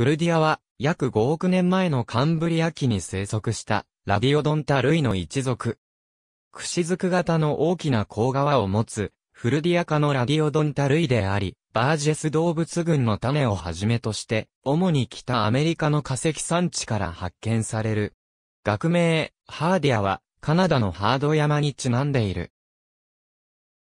フルディアは、約5億年前のカンブリア紀に生息した、ラビオドンタ類の一族。串く型の大きな甲側を持つ、フルディア科のラビオドンタ類であり、バージェス動物群の種をはじめとして、主に北アメリカの化石産地から発見される。学名、ハーディアは、カナダのハード山にちなんでいる。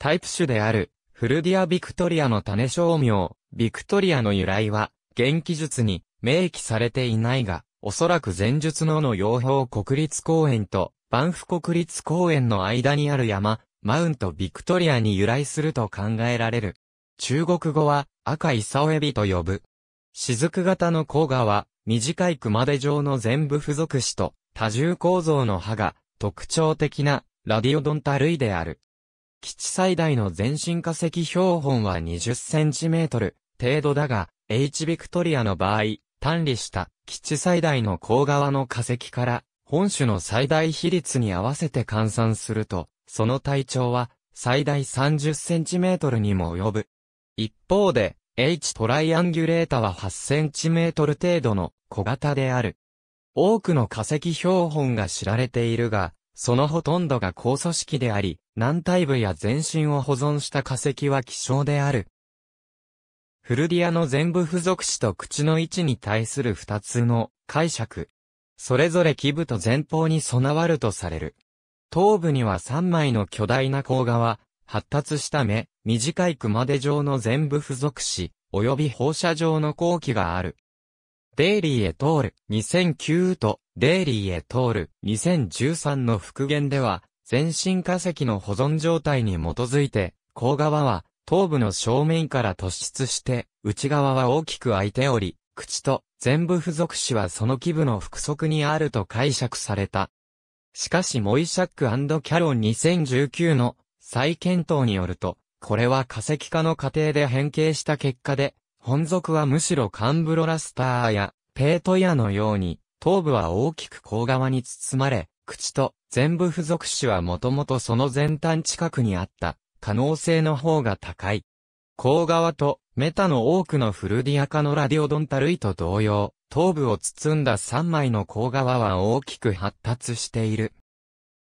タイプ種である、フルディア・ビクトリアの種商名、ビクトリアの由来は、現気術に明記されていないが、おそらく前述のの養蜂国立公園とバンフ国立公園の間にある山、マウントビクトリアに由来すると考えられる。中国語は赤いサオエビと呼ぶ。雫型の甲賀は短い熊手状の全部付属子と多重構造の歯が特徴的なラディオドンタ類である。基地最大の全身化石標本は20センチメートル程度だが、H ビクトリアの場合、単理した基地最大の高側の化石から本種の最大比率に合わせて換算すると、その体長は最大 30cm にも及ぶ。一方で、H トライアンギュレータは 8cm 程度の小型である。多くの化石標本が知られているが、そのほとんどが高組織であり、軟体部や全身を保存した化石は希少である。フルディアの全部付属詞と口の位置に対する二つの解釈。それぞれ基部と前方に備わるとされる。頭部には3枚の巨大な甲賀は、発達した目、短い熊手状の全部付属詞、及び放射状の後期がある。デイリーへ通る2009とデイリーへ通る2013の復元では、全身化石の保存状態に基づいて、甲側は頭部の正面から突出して、内側は大きく開いており、口と全部付属詞はその基部の複則にあると解釈された。しかしモイシャックキャロン2019の再検討によると、これは化石化の過程で変形した結果で、本属はむしろカンブロラスターやペートヤのように、頭部は大きく甲側に包まれ、口と全部付属詞はもともとその前端近くにあった可能性の方が高い。甲側とメタの多くのフルディア化のラディオドンタ類と同様、頭部を包んだ3枚の甲側は大きく発達している。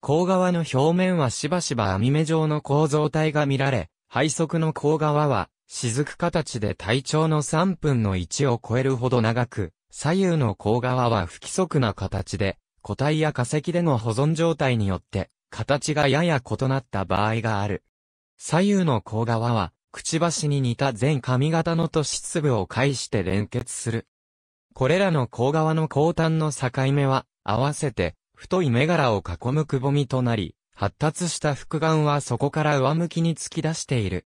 甲側の表面はしばしば網目状の構造体が見られ、背側の甲側は雫形で体長の3分の1を超えるほど長く、左右の甲側は不規則な形で、個体や化石での保存状態によって、形がやや異なった場合がある。左右の甲側は、くちばしに似た全髪型の突出部を介して連結する。これらの甲側の後端の境目は、合わせて、太い目柄を囲むくぼみとなり、発達した複眼はそこから上向きに突き出している。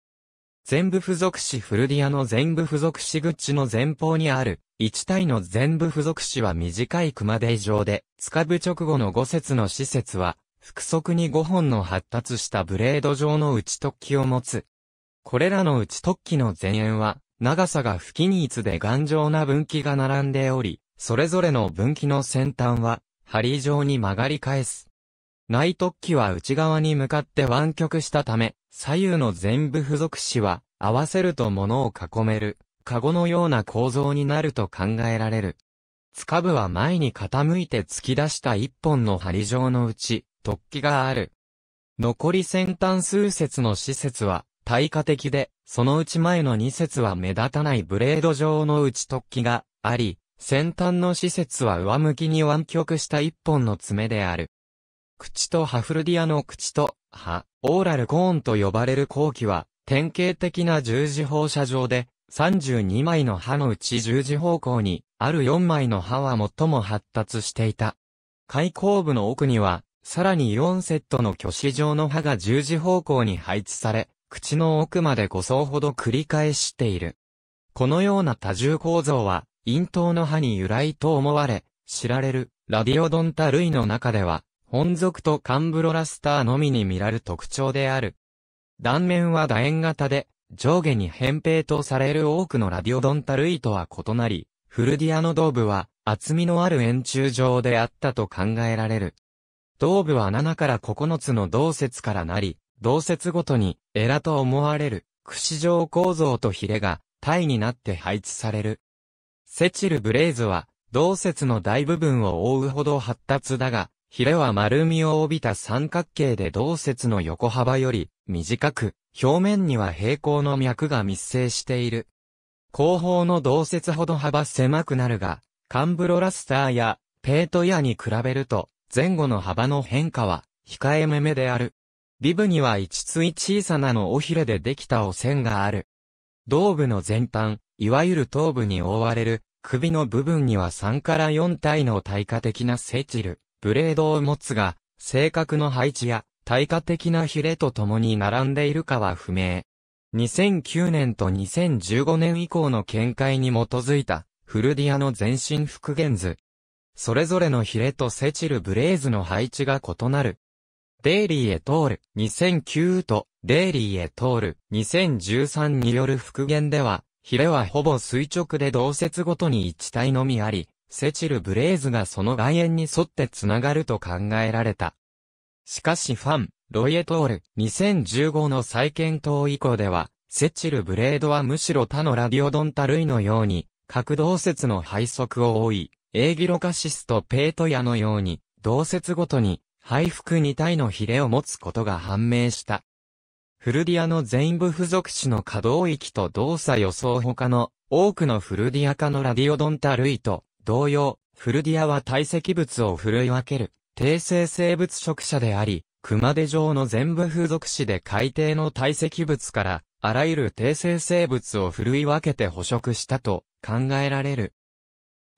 全部付属子フルディアの全部付属グッチの前方にある、一体の全部付属子は短い熊手状で、塚ぶ直後の五節の施設は、複足に5本の発達したブレード状の内突起を持つ。これらの内突起の前縁は、長さが不均一で頑丈な分岐が並んでおり、それぞれの分岐の先端は、針状に曲がり返す。内突起は内側に向かって湾曲したため、左右の全部付属子は、合わせると物を囲める、カゴのような構造になると考えられる。つかぶは前に傾いて突き出した一本の針状のうち、突起がある。残り先端数節の施設は、対価的で、そのうち前の2節は目立たないブレード状の内突起があり、先端の施設は上向きに湾曲した一本の爪である。口とハフルディアの口と歯、オーラルコーンと呼ばれる後期は、典型的な十字放射状で、32枚の歯のうち十字方向に、ある4枚の歯は最も発達していた。開口部の奥には、さらに4セットの挙子状の歯が十字方向に配置され、口の奥まで5層ほど繰り返している。このような多重構造は、咽頭の歯に由来と思われ、知られる、ラディオドンタ類の中では、本属とカンブロラスターのみに見られる特徴である。断面は楕円型で、上下に扁平とされる多くのラディオドンタ類とは異なり、フルディアの胴部は厚みのある円柱状であったと考えられる。頭部は7から9つの同節からなり、同節ごとに、エラと思われる、串状構造とヒレが、体になって配置される。セチルブレイズは、同節の大部分を覆うほど発達だが、ヒレは丸みを帯びた三角形で同節の横幅より短く、表面には平行の脈が密生している。後方の同節ほど幅狭くなるが、カンブロラスターやペートヤに比べると前後の幅の変化は、控えめめである。尾部には一対小さなの尾ひれでできた汚染がある。胴部の全般、いわゆる頭部に覆われる、首の部分には3から4体の対価的なセチル、ブレードを持つが、性格の配置や、対価的なヒレと共に並んでいるかは不明。2009年と2015年以降の見解に基づいた、フルディアの全身復元図、それぞれのヒレとセチルブレーズの配置が異なる。デイリーへ通る2009とデイリーへ通る2013による復元では、ヒレはほぼ垂直で同節ごとに一体のみあり、セチルブレーズがその外縁に沿って繋がると考えられた。しかしファン、ロイエトール2015の再検討以降では、セチルブレードはむしろ他のラディオドンタ類のように、各動説の配足を多い、エーギロカシスとペートヤのように、同説ごとに、配服2体のヒレを持つことが判明した。フルディアの全部付属種の可動域と動作予想他の多くのフルディア科のラディオドンタ類と同様、フルディアは堆積物を振るい分ける低生生物食者であり、熊手状の全部付属種で海底の堆積物から、あらゆる低生生物を振るい分けて捕食したと考えられる。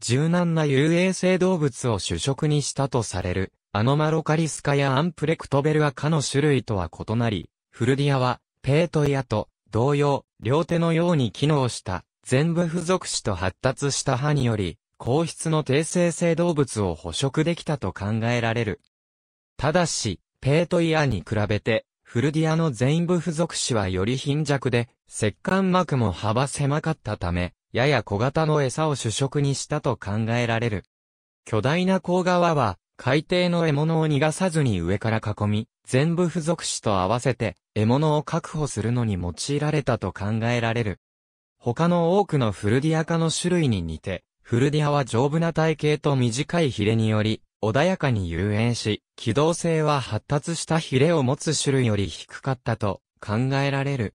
柔軟な遊泳性動物を主食にしたとされる、アノマロカリスカやアンプレクトベルア科の種類とは異なり、フルディアは、ペートイアと同様、両手のように機能した、全部付属肢と発達した歯により、硬質の低生性動物を捕食できたと考えられる。ただし、ペートイアに比べて、フルディアの全部付属肢はより貧弱で、石棺膜も幅狭かったため、やや小型の餌を主食にしたと考えられる。巨大な甲側は、海底の獲物を逃がさずに上から囲み、全部付属詞と合わせて、獲物を確保するのに用いられたと考えられる。他の多くのフルディア科の種類に似て、フルディアは丈夫な体型と短いヒレにより、穏やかに遊泳し、機動性は発達したヒレを持つ種類より低かったと考えられる。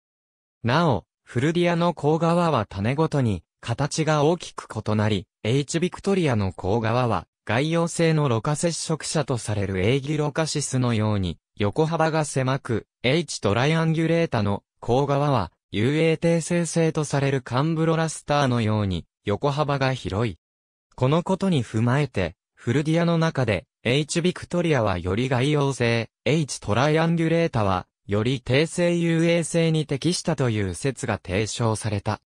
なお、フルディアの甲側は種ごとに形が大きく異なり、H ビクトリアの甲側は、外洋性のろ過接触者とされる A ギロカシスのように、横幅が狭く、H トライアンギュレータの甲側は、UA 定性性とされるカンブロラスターのように、横幅が広い。このことに踏まえて、フルディアの中で、H ビクトリアはより外洋性、H トライアンギュレータは、より訂性 UA 性に適したという説が提唱された。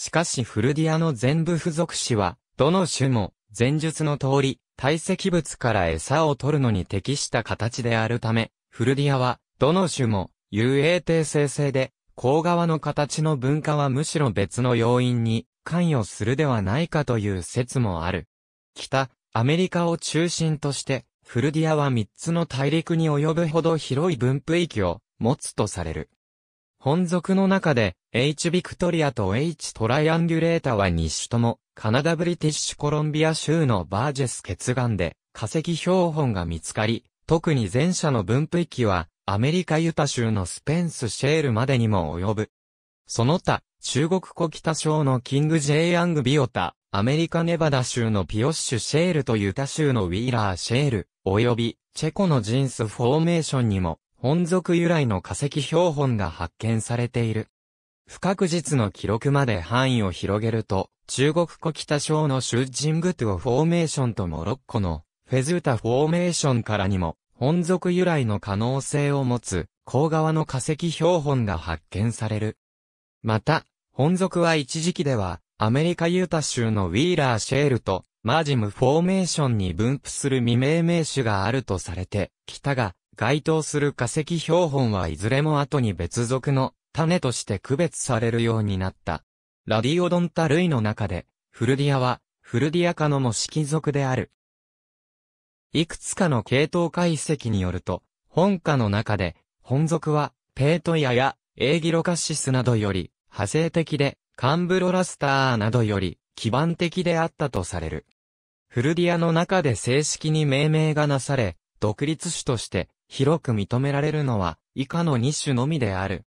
しかしフルディアの全部付属詞は、どの種も、前述の通り、堆積物から餌を取るのに適した形であるため、フルディアは、どの種も、遊泳定性性で、甲側の形の分化はむしろ別の要因に関与するではないかという説もある。北、アメリカを中心として、フルディアは3つの大陸に及ぶほど広い分布域を持つとされる。本属の中で、H ビクトリアと H トライアンギュレータは2種とも、カナダブリティッシュコロンビア州のバージェス血岩で化石標本が見つかり、特に前者の分布域は、アメリカユタ州のスペンスシェールまでにも及ぶ。その他、中国古北省のキング・ジェイ・ヤング・ビオタ、アメリカ・ネバダ州のピオッシュ・シェールとユタ州のウィーラー・シェール、及び、チェコのジンス・フォーメーションにも本属由来の化石標本が発見されている。不確実の記録まで範囲を広げると、中国古北省のシュッジングトゥオフォーメーションとモロッコのフェズータフォーメーションからにも、本属由来の可能性を持つ、甲側の化石標本が発見される。また、本属は一時期では、アメリカユータ州のウィーラーシェールと、マージムフォーメーションに分布する未命名種があるとされて、北が、該当する化石標本はいずれも後に別属の種として区別されるようになった。ラディオドンタ類の中で、フルディアは、フルディア科の模式属である。いくつかの系統解析によると、本科の中で、本属は、ペートイアや、エーギロカシスなどより、派生的で、カンブロラスターなどより、基盤的であったとされる。フルディアの中で正式に命名がなされ、独立種として、広く認められるのは以下の2種のみである。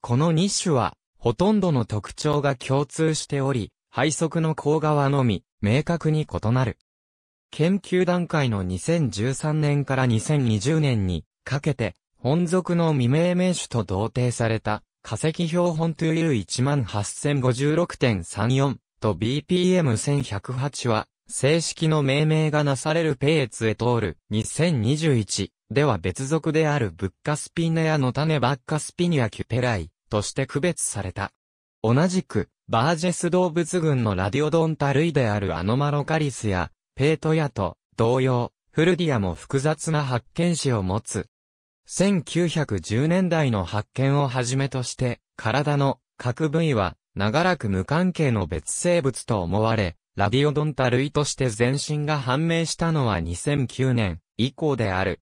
この2種は、ほとんどの特徴が共通しており、配速の項側のみ、明確に異なる。研究段階の2013年から2020年にかけて、本属の未命名種と同定された化石標本 2U18056.34 と BPM1108 は正式の命名がなされるペーツへ通る2021では別属であるブッカスピネアの種バッカスピニアキュペライとして区別された。同じく、バージェス動物群のラディオドンタ類であるアノマロカリスや、ペートヤと同様、フルディアも複雑な発見史を持つ。1910年代の発見をはじめとして、体の各部位は長らく無関係の別生物と思われ、ラディオドンタ類として全身が判明したのは2009年以降である。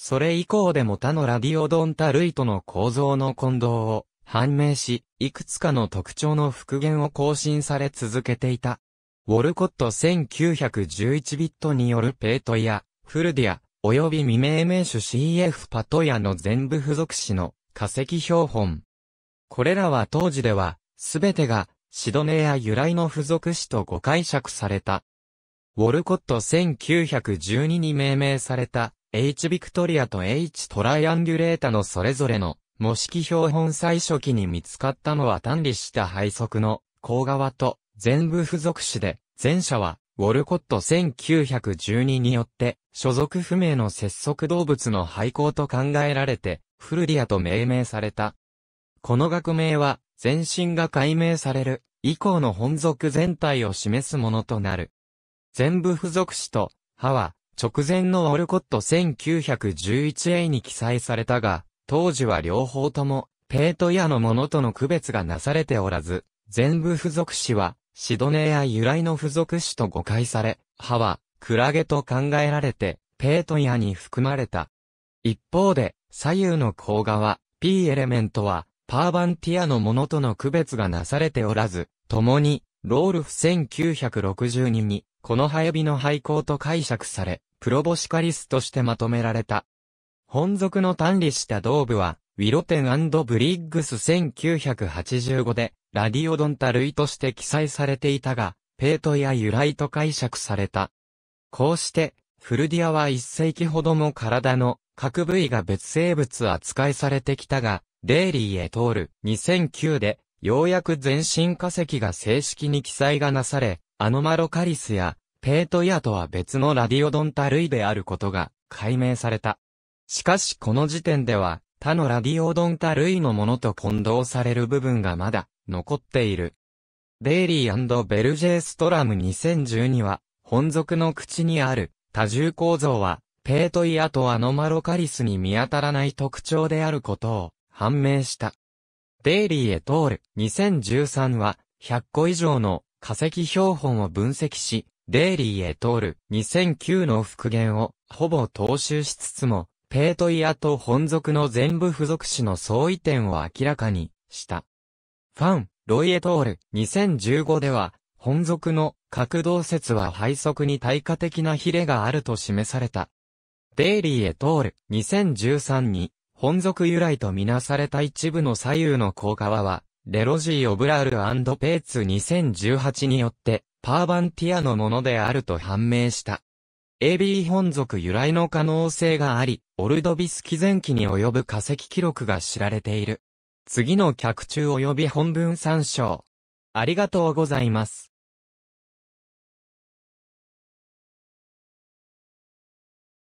それ以降でも他のラディオドンタ類との構造の混同を判明し、いくつかの特徴の復元を更新され続けていた。ウォルコット1911ビットによるペートやフルディア、及び未命名種 CF パトヤの全部付属詞の化石標本。これらは当時では、すべてがシドネア由来の付属詞と誤解釈された。ウォルコット1912に命名された H ビクトリアと H トライアングュレータのそれぞれの模式標本最初期に見つかったのは単理した配速の甲側と全部付属詞で、前者はウォルコット1912によって所属不明の節足動物の廃校と考えられてフルディアと命名された。この学名は全身が解明される以降の本属全体を示すものとなる。全部付属詞と、歯は、直前のオルコット 1911A に記載されたが、当時は両方とも、ペートヤのものとの区別がなされておらず、全部付属詞は、シドネア由来の付属詞と誤解され、歯は、クラゲと考えられて、ペートヤに含まれた。一方で、左右の甲側、P エレメントは、パーバンティアのものとの区別がなされておらず、共に、ロールフ1962に、この早火の廃校と解釈され、プロボシカリスとしてまとめられた。本属の単理した道部は、ウィロテンブリッグス1985で、ラディオドンタ類として記載されていたが、ペートや由来と解釈された。こうして、フルディアは一世紀ほども体の各部位が別生物扱いされてきたが、デイリーへ通る2009で、ようやく全身化石が正式に記載がなされ、アノマロカリスやペートイアとは別のラディオドンタ類であることが解明された。しかしこの時点では他のラディオドンタ類のものと混同される部分がまだ残っている。デイリーベルジェストラム2012は本属の口にある多重構造はペートイアとアノマロカリスに見当たらない特徴であることを判明した。デイリーエトール2013は100個以上の化石標本を分析し、デイリートール2009の復元をほぼ踏襲しつつも、ペートイアと本族の全部付属詞の相違点を明らかにした。ファン、ロイエトール2015では、本族の角動説は配速に対価的な比例があると示された。デイリーエトール2013に、本族由来とみなされた一部の左右の効果は、レロジー・オブラールペーツ2018によってパーバンティアのものであると判明した。AB 本族由来の可能性があり、オルドビス紀前期に及ぶ化石記録が知られている。次の脚注及び本文参照。ありがとうございます。